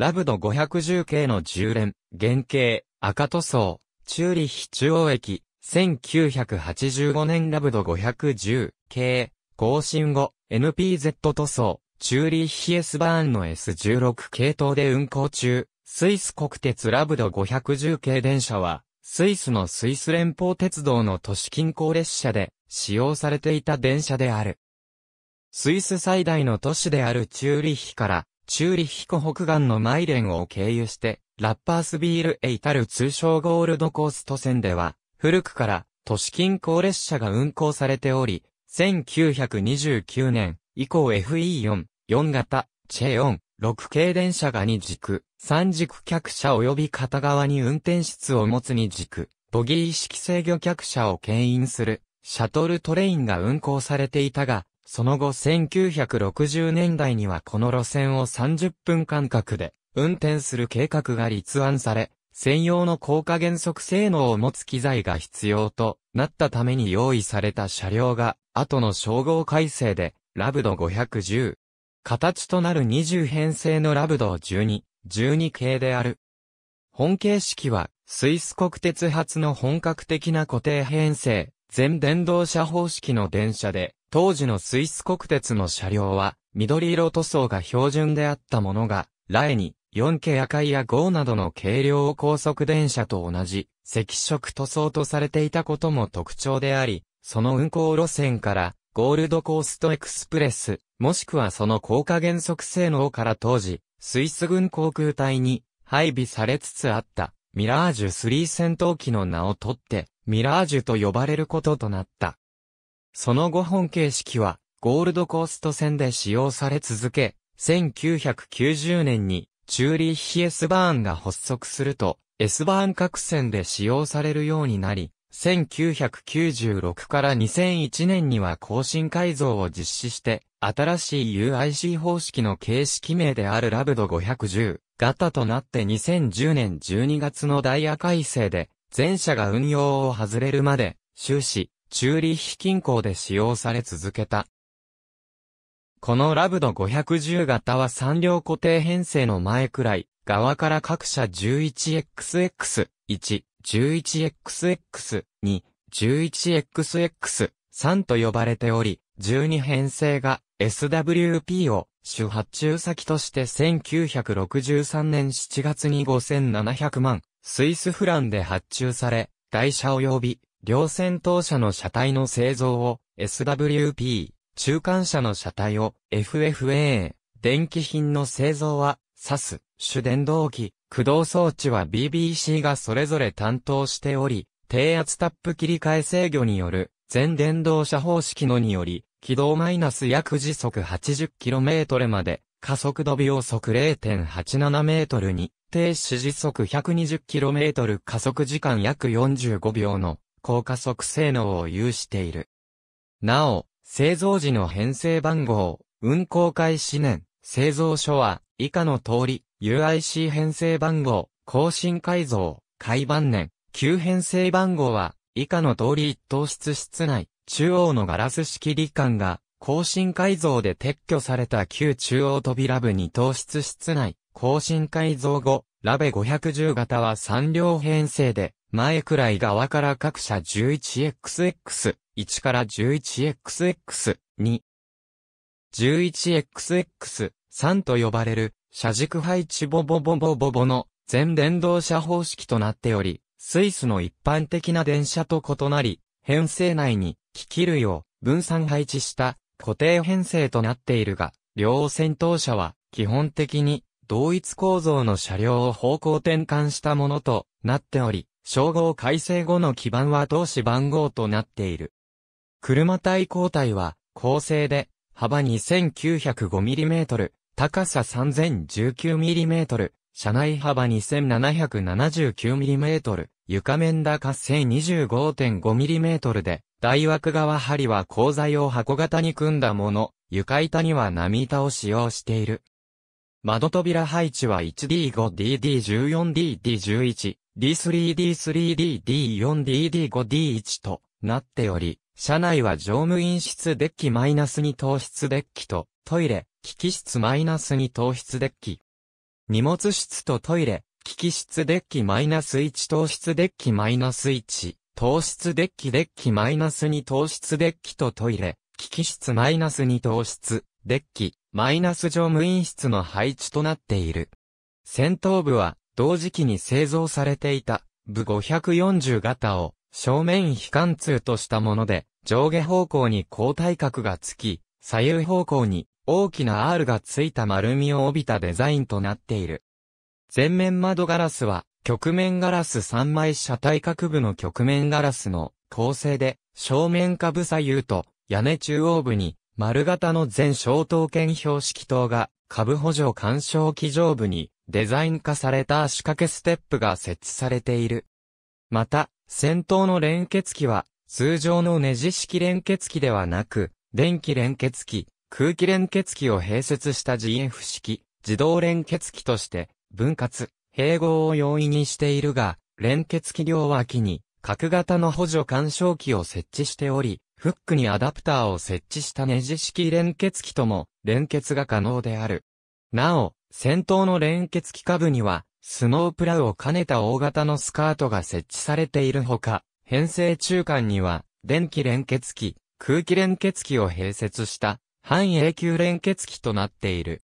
ラブド510系の10連、原型、赤塗装、チューリヒ中央駅、1985年ラブド510系、更新後、NPZ 塗装、チューリヒエスバーンの S16 系統で運行中、スイス国鉄ラブド510系電車は、スイスのスイス連邦鉄道の都市近郊列車で使用されていた電車である。スイス最大の都市であるチューリヒからチューリヒコ北岸のマイデンを経由して、ラッパースビールへ至る通称ゴールドコースト線では、古くから都市近郊列車が運行されており、1929年以降 FE4、4型、チェン、6系電車が2軸、3軸客車及び片側に運転室を持つ2軸、ボギー式制御客車を牽引する、シャトルトレインが運行されていたが、その後1960年代にはこの路線を30分間隔で運転する計画が立案され、専用の高架減速性能を持つ機材が必要となったために用意された車両が、後の称号改正で、ラブド510。形となる20編成のラブド12、12系である。本形式は、スイス国鉄発の本格的な固定編成、全電動車方式の電車で、当時のスイス国鉄の車両は、緑色塗装が標準であったものが、来に、4系赤いや5などの軽量高速電車と同じ、赤色塗装とされていたことも特徴であり、その運行路線から、ゴールドコーストエクスプレス、もしくはその高加減速性能から当時、スイス軍航空隊に配備されつつあった、ミラージュ3戦闘機の名を取って、ミラージュと呼ばれることとなった。その5本形式は、ゴールドコースト線で使用され続け、1990年に、チューリッヒ・エスバーンが発足すると、エスバーン各線で使用されるようになり、1996から2001年には更新改造を実施して、新しい UIC 方式の形式名であるラブド510型となって2010年12月のダイヤ改正で、全車が運用を外れるまで、終始、チューリッヒ近郊で使用され続けた。このラブド510型は3両固定編成の前くらい、側から各社 11XX、1、11XX、2、11XX、3と呼ばれており、12編成が SWP を主発注先として1963年7月に5700万、スイスフランで発注され、台車及び両戦闘車の車体の製造を SWP、中間車の車体を FFA、電気品の製造は SAS、主電動機、駆動装置は BBC がそれぞれ担当しており、低圧タップ切り替え制御による全電動車方式のにより、軌道マイナス約時速 80km まで、加速度秒速 0.87m に、停止時速 120km 加速時間約45秒の高加速性能を有している。なお、製造時の編成番号、運行開始年、製造所は、以下の通り、UIC 編成番号、更新改造、改版年、旧編成番号は、以下の通り一等室室内、中央のガラス式理管が、更新改造で撤去された旧中央扉部に等室室内、更新改造後、ラベ510型は3両編成で、前くらい側から各社 11XX、1から 11XX、2、11XX、3と呼ばれる、車軸配置ボボボボボボの全電動車方式となっており、スイスの一般的な電車と異なり、編成内に機器類を分散配置した固定編成となっているが、両先頭車は基本的に同一構造の車両を方向転換したものとなっており、称号改正後の基盤は同市番号となっている。車体交代は、構成で、幅 2905mm、高さ 3019mm、車内幅 2779mm、床面高正 25.5mm で、大枠側針は鋼材を箱型に組んだもの、床板には波板を使用している。窓扉配置は 1D5DD14DD11、D3D3DD4DD5D1 となっており、車内は乗務員室デッキマイナス2糖質デッキと、トイレ、機器室マイナス2糖質デッキ。荷物室とトイレ、機器室デッキマイナス1糖質デッキマイナス1、糖質デッキデッキマイナス2糖質デッキとトイレ、機器室マイナス2糖質デッキ。マイナス乗務員室の配置となっている。戦闘部は、同時期に製造されていた、部540型を、正面非貫通としたもので、上下方向に交代角がつき、左右方向に大きな R がついた丸みを帯びたデザインとなっている。前面窓ガラスは、曲面ガラス3枚車体各部の曲面ガラスの構成で、正面下部左右と屋根中央部に丸型の全小刀剣標識灯が、株補助干渉機上部に、デザイン化された足掛けステップが設置されている。また、先頭の連結機は、通常のネジ式連結機ではなく、電気連結機、空気連結機を併設した GF 式、自動連結機として、分割、併合を容易にしているが、連結機両脇に、角型の補助干渉機を設置しており、フックにアダプターを設置したネジ式連結機とも連結が可能である。なお、先頭の連結機下部には、スノープラウを兼ねた大型のスカートが設置されているほか、編成中間には、電気連結機、空気連結機を併設した半永久連結機となっている。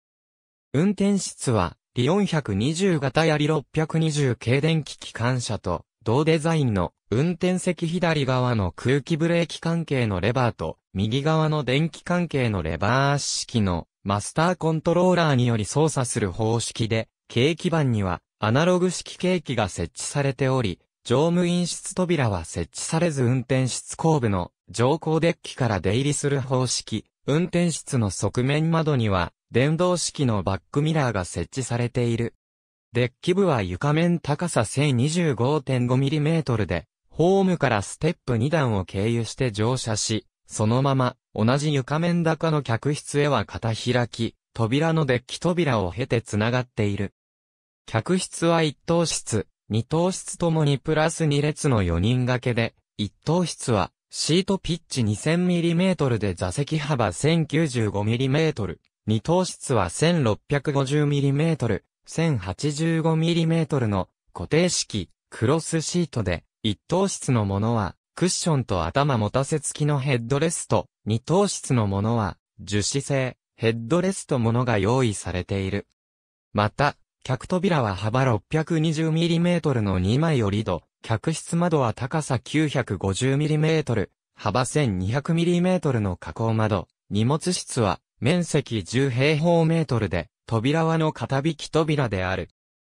運転室は、リ420型やリ620系電気機関車と同デザインの運転席左側の空気ブレーキ関係のレバーと、右側の電気関係のレバー式のマスターコントローラーにより操作する方式で、軽基板にはアナログ式計器が設置されており、乗務員室扉は設置されず運転室後部の乗降デッキから出入りする方式、運転室の側面窓には電動式のバックミラーが設置されている。デッキ部は床面高さ 1025.5mm で、ホームからステップ2段を経由して乗車し、そのまま、同じ床面高の客室へは片開き、扉のデッキ扉を経て繋がっている。客室は1等室、2等室ともにプラス2列の4人掛けで、1等室は、シートピッチ 2000mm で座席幅 1095mm、2等室は 1650mm、1085mm の固定式、クロスシートで、一等室のものは、クッションと頭持たせ付きのヘッドレスト、二等室のものは、樹脂製、ヘッドレストものが用意されている。また、客扉は幅 620mm の2枚折り戸、客室窓は高さ 950mm、幅 1200mm の加工窓、荷物室は面積10平方メートルで、扉はの片引き扉である。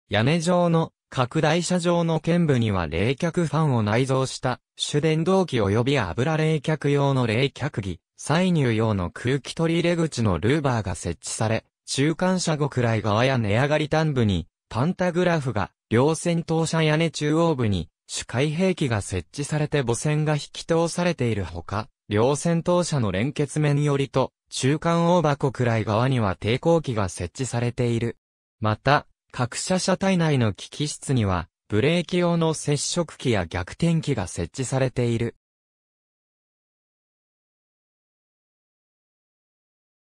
屋根状の拡大車上の剣部には冷却ファンを内蔵した主電動機及び油冷却用の冷却儀、再入用の空気取り入れ口のルーバーが設置され、中間車後くらい側や値上がり端部にパンタグラフが両線当車屋根中央部に主回閉器が設置されて母線が引き通されているほか、両線当車の連結面よりと中間大箱くらい側には抵抗器が設置されている。また、各社車体内の機器室には、ブレーキ用の接触器や逆転器が設置されている。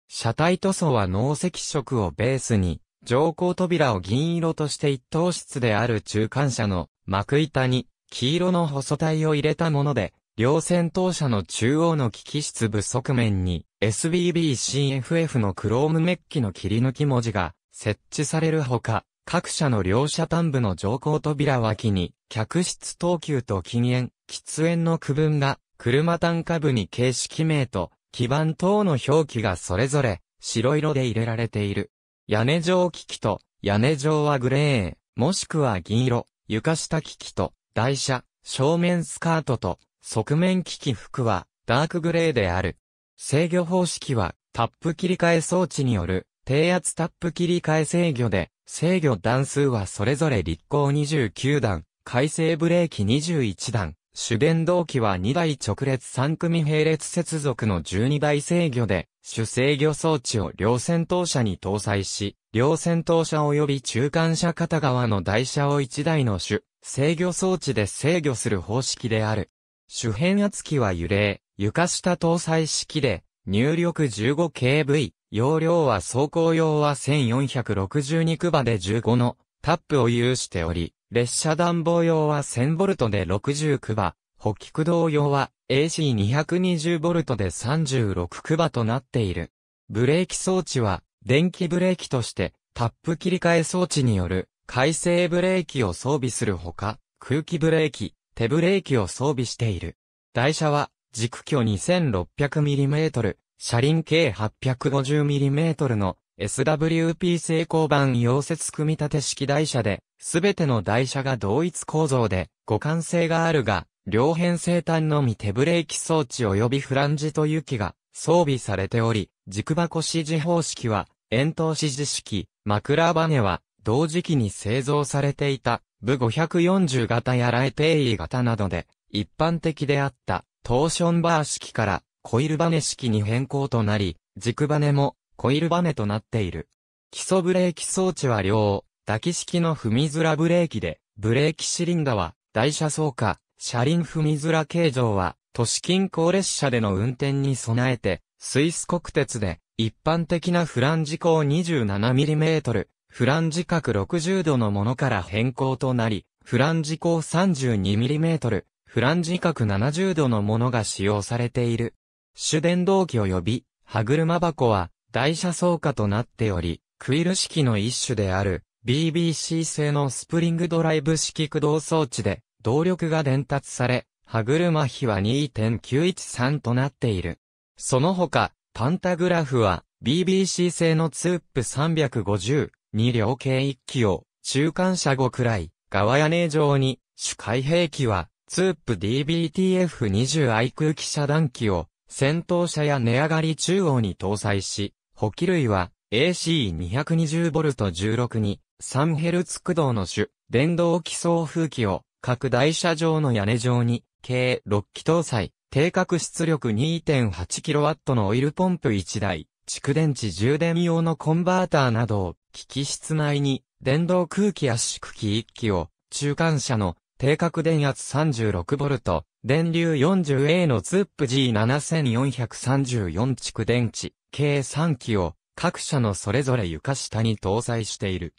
車体塗装は脳赤色をベースに、乗降扉を銀色として一等室である中間車の幕板に黄色の細体を入れたもので、両先頭車の中央の機器室部側面に SBBCFF のクロームメッキの切り抜き文字が設置されるほか、各社の両社端部の乗降扉脇に、客室等級と禁煙、喫煙の区分が、車単価部に形式名と、基板等の表記がそれぞれ、白色で入れられている。屋根状機器と、屋根状はグレー、もしくは銀色、床下機器と、台車、正面スカートと、側面機器服は、ダークグレーである。制御方式は、タップ切り替え装置による、低圧タップ切り替え制御で、制御段数はそれぞれ立行29段、回生ブレーキ21段、主電動機は2台直列3組並列接続の12台制御で、主制御装置を両先頭車に搭載し、両先頭車及び中間車片側の台車を1台の主、制御装置で制御する方式である。主変圧器は揺れ、床下搭載式で、入力 15kV、容量は走行用は1462クバで15のタップを有しており、列車暖房用は1 0 0 0トで60クバ、北極道用は a c 2 2 0トで36クバとなっている。ブレーキ装置は電気ブレーキとしてタップ切り替え装置による回生ブレーキを装備するほか、空気ブレーキ、手ブレーキを装備している。台車は軸距 2600mm、車輪計 850mm の SWP 成功版溶接組み立て式台車で、すべての台車が同一構造で、互換性があるが、両辺生端のみ手ブレーキ装置及びフランジと雪が装備されており、軸箱指示方式は、円筒指示式、枕バネは、同時期に製造されていた、部540型やライテイ型などで、一般的であった、トーションバー式から、コイルバネ式に変更となり、軸バネもコイルバネとなっている。基礎ブレーキ装置は両、抱き式の踏み面ブレーキで、ブレーキシリンダは、台車走下、車輪踏み面形状は、都市近郊列車での運転に備えて、スイス国鉄で、一般的なフランジ高 27mm、フランジ角60度のものから変更となり、フランジ高 32mm、フランジ角70度のものが使用されている。主電動機及び歯車箱は台車走架となっており、クイル式の一種である BBC 製のスプリングドライブ式駆動装置で動力が伝達され、歯車比は2.913となっている。その他、パンタグラフは BBC 製のツープ350二両系一機を中間車5くらい、側屋根上に主開閉機はツープ DBTF20i 空気遮断機を戦闘車や値上がり中央に搭載し、補給類は AC220V16 に 3Hz 駆動の種、電動気送風機を各台車上の屋根上に計6機搭載、定格出力 2.8kW のオイルポンプ1台、蓄電池充電用のコンバーターなどを、機器室内に電動空気圧縮機1機を、中間車の定格電圧 36V、電流 40A のツップ G7434 蓄電池、計3機を各社のそれぞれ床下に搭載している。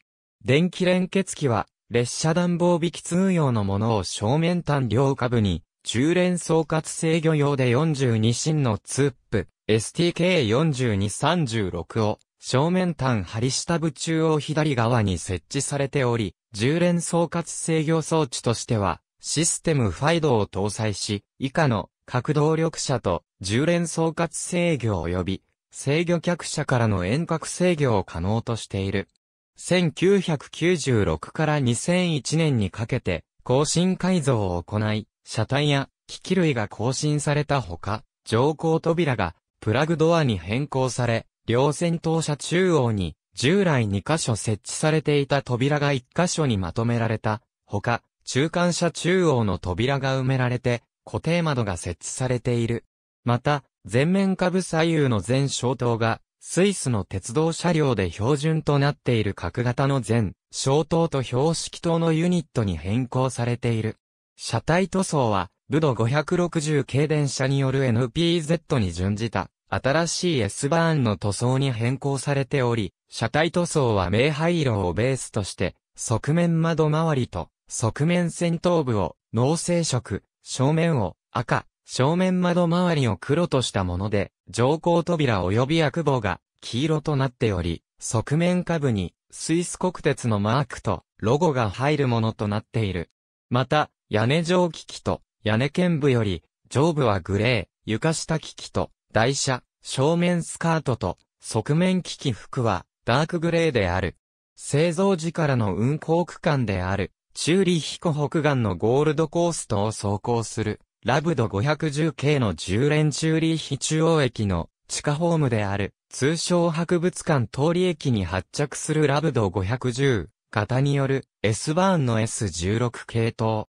電気連結機は列車暖房引き通用のものを正面端両下部に中連総括制御用で42芯のツップ STK4236 を正面端張下部中央左側に設置されており、充電連総括制御装置としてはシステムファイドを搭載し、以下の核動力車と重連総括制御及び制御客車からの遠隔制御を可能としている。1996から2001年にかけて更新改造を行い、車体や機器類が更新されたほか、乗降扉がプラグドアに変更され、両先頭車中央に従来2箇所設置されていた扉が1箇所にまとめられたほか、中間車中央の扉が埋められて、固定窓が設置されている。また、全面下部左右の全小灯が、スイスの鉄道車両で標準となっている角型の全、小灯と標識灯のユニットに変更されている。車体塗装は、ブド560系電車による NPZ に準じた、新しい S バーンの塗装に変更されており、車体塗装は明灰色をベースとして、側面窓周りと側面先頭部を、脳性色、正面を、赤、正面窓周りを黒としたもので、上行扉及び薬棒が、黄色となっており、側面下部に、スイス国鉄のマークと、ロゴが入るものとなっている。また、屋根上機器と、屋根剣部より、上部はグレー、床下機器と、台車、正面スカートと、側面機器服は、ダークグレーである。製造時からの運行区間である。チューリヒコ北岸のゴールドコーストを走行する、ラブド510系の10連チューリヒ中央駅の地下ホームである、通称博物館通り駅に発着するラブド510型による S バーンの S16 系統。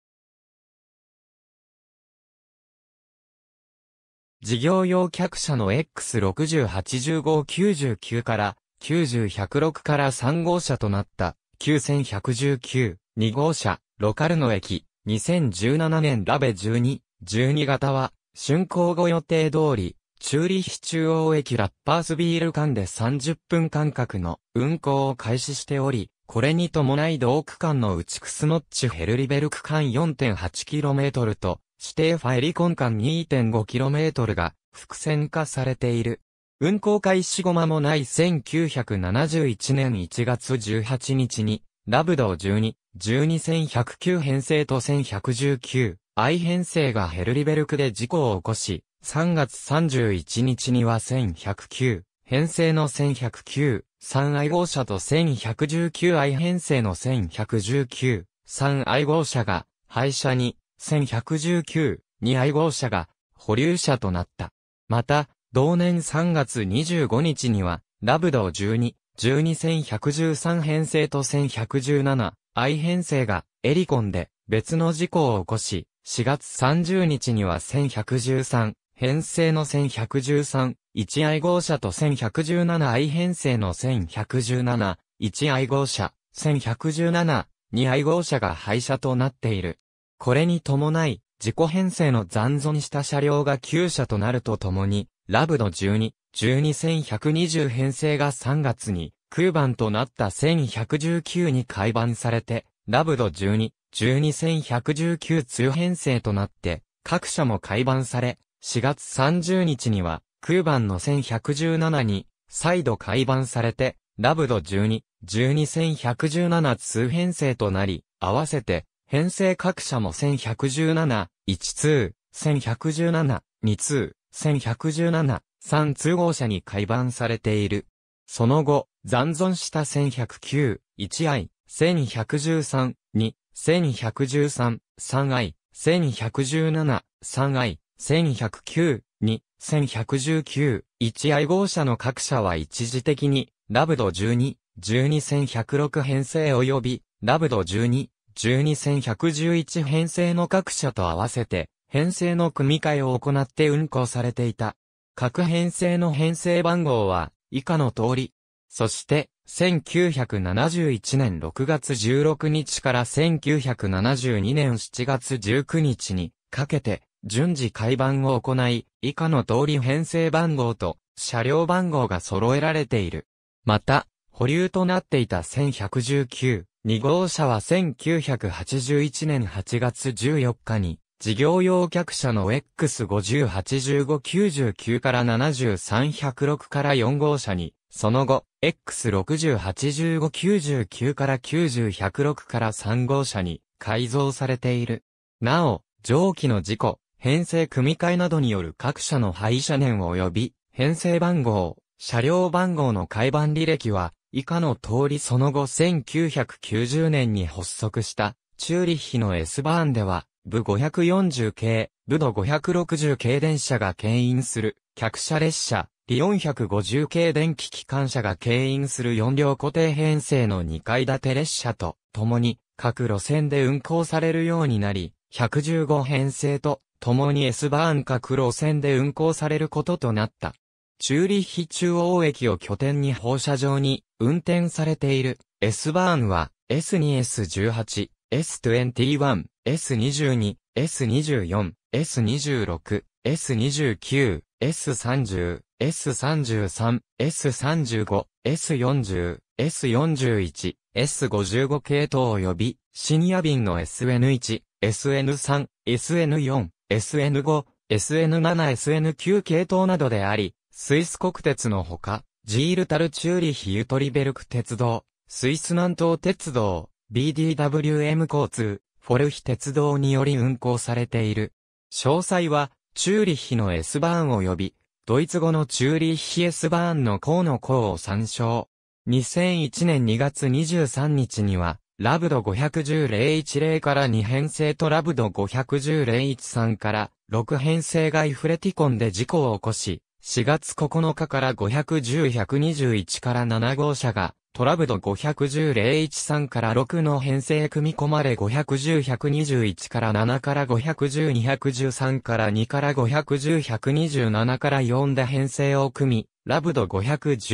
事業用客車の X608599 から90106から3号車となった9119 2号車、ロカルノ駅、2017年ラベ12、12型は、竣工後予定通り、チューリヒ中央駅ラッパースビール間で30分間隔の運行を開始しており、これに伴い同区間の内クスノッチヘルリベル区間 4.8km と、指定ファイリコン間 2.5km が伏線化されている。運行開始後間もない1971年1月18日に、ラブドー12、12109編成と1119、愛編成がヘルリベルクで事故を起こし、3月31日には1109、編成の1109、3愛号車と1 1 1 9愛編成の1119、3愛号車が廃車に、1119、2愛号車が保留車となった。また、同年3月25日には、ラブドー12、12113編成と1117、愛編成がエリコンで別の事故を起こし、4月30日には1113、編成の1113、1愛号車と1 1 1 7愛編成の1117、1愛号車、1117、2愛号車が廃車となっている。これに伴い、自己編成の残存した車両が9車となるとともに、ラブド12、12120編成が3月に空番となった1119に改版されて、ラブド12、12119通編成となって、各社も改版され、4月30日には空番の1117に再度改版されて、ラブド12、12117通編成となり、合わせて、編成各社も1117、1通、1117、2通、1117、3通号車に改版されている。その後、残存した1109、1i、1113、2、1113、3i、1117、3i、1109、2、1119、1i 号車の各社は一時的に、ラブド12、12106編成及び、ラブド12、12111編成の各社と合わせて、編成の組み替えを行って運行されていた。各編成の編成番号は以下の通り。そして、1971年6月16日から1972年7月19日にかけて順次改版を行い、以下の通り編成番号と車両番号が揃えられている。また、保留となっていた1119、2号車は1981年8月14日に事業用客車の X508599 から73106から4号車に、その後、X608599 から90106から3号車に改造されている。なお、上記の事故、編成組み替えなどによる各社の廃車年及び、編成番号、車両番号の改版履歴は、以下の通りその後1990年に発足した、チューリッヒの S バーンでは、部540系、部の560系電車が牽引する、客車列車、リ450系電気機関車が牽引する4両固定編成の2階建て列車と、共に、各路線で運行されるようになり、115編成と、共に S バーン各路線で運行されることとなった。チューリッヒ中央駅を拠点に放射状に運転されている S バーンは S2S18、S21、S22、S24、S26、S29、S30、S33、S35、S40、S41、S55 系統及び、深夜便の SN1、SN3、SN4、SN5、SN7、SN9 系統などであり、スイス国鉄のほか、ジールタルチューリヒユトリベルク鉄道、スイス南東鉄道、BDWM 交通、フォルヒ鉄道により運行されている。詳細は、チューリッヒの S バーン及び、ドイツ語のチューリッヒ S バーンの項の項を参照。2001年2月23日には、ラブド510-010から2編成とラブド510-013から6編成がイフレティコンで事故を起こし、4月9日から510-121から7号車がトラブド510-013から6の編成組み込まれ510-121から7から510-213から2から510-127から4で編成を組み、ラブド5 1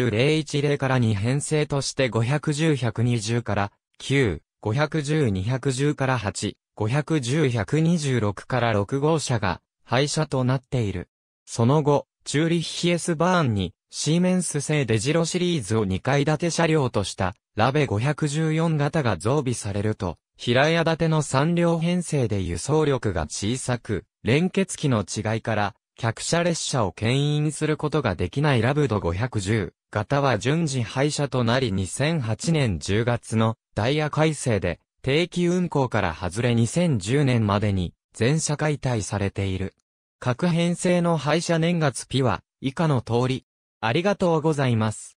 0 1 0から2編成として510-120から9、510-210から8、510-126から6号車が廃車となっている。その後、チューリッヒエスバーンにシーメンス製デジロシリーズを2階建て車両としたラベ514型が増備されると、平屋建ての3両編成で輸送力が小さく、連結機の違いから、客車列車を牽引することができないラブド510型は順次廃車となり2008年10月のダイヤ改正で定期運行から外れ2010年までに全車解体されている。各編成の廃車年月日は以下の通りありがとうございます。